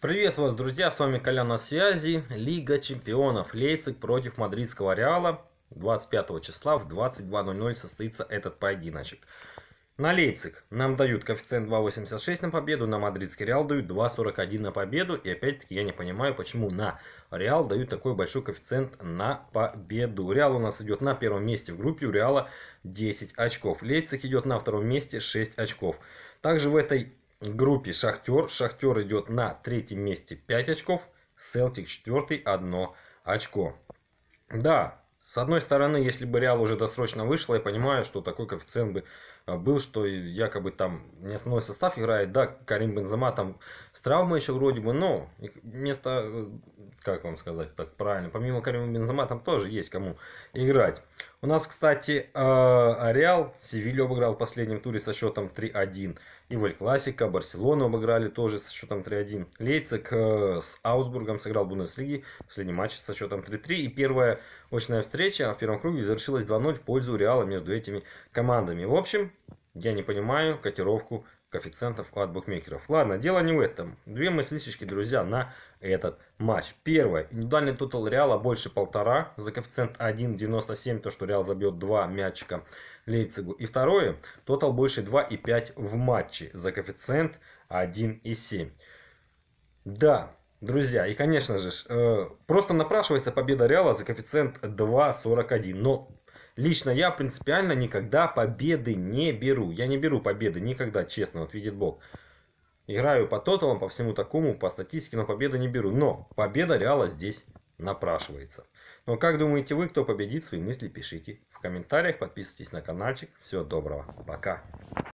Приветствую вас, друзья, с вами Коля на связи. Лига чемпионов Лейцик против Мадридского Реала. 25 числа в 22.00 состоится этот поединочек. На Лейпциг нам дают коэффициент 2.86 на победу, на Мадридский Реал дают 2.41 на победу. И опять-таки я не понимаю, почему на Реал дают такой большой коэффициент на победу. Реал у нас идет на первом месте в группе, у Реала 10 очков. Лейпциг идет на втором месте 6 очков. Также в этой группе Шахтер. Шахтер идет на третьем месте 5 очков. Селтик четвертый, одно очко. Да, с одной стороны, если бы Реал уже досрочно вышел, я понимаю, что такой коэффициент бы а, был, что якобы там не основной состав играет, да, Карим Бензема там с травмой еще вроде бы, но вместо, э, как вам сказать так правильно, помимо Карима Бензема там тоже есть кому играть. У нас, кстати, э, Реал Севилью обыграл в последнем туре со счетом 3-1. И в Классика Барселону обыграли тоже со счетом 3-1. Лейпциг э, с Аусбургом сыграл в Бундеслиге в последнем матче со счетом 3-3. И первая очная встреча в первом круге завершилась 2-0 в пользу Реала между этими командами. В общем, я не понимаю котировку коэффициентов от букмекеров. Ладно, дело не в этом. Две мыслишечки, друзья, на этот матч. Первое. Индивидуальный тотал Реала больше полтора. За коэффициент 1.97, то что Реал забьет два мячика Лейпцигу. И второе. Тотал больше 2.5 в матче. За коэффициент 1.7. Да, Друзья, и конечно же, э, просто напрашивается победа Реала за коэффициент 2.41. Но Лично я принципиально никогда победы не беру. Я не беру победы никогда, честно, вот видит бог. Играю по тоталам, по всему такому, по статистике, но победы не беру. Но победа Реала здесь напрашивается. Но как думаете вы, кто победит, свои мысли пишите в комментариях, подписывайтесь на каналчик. Всего доброго, пока.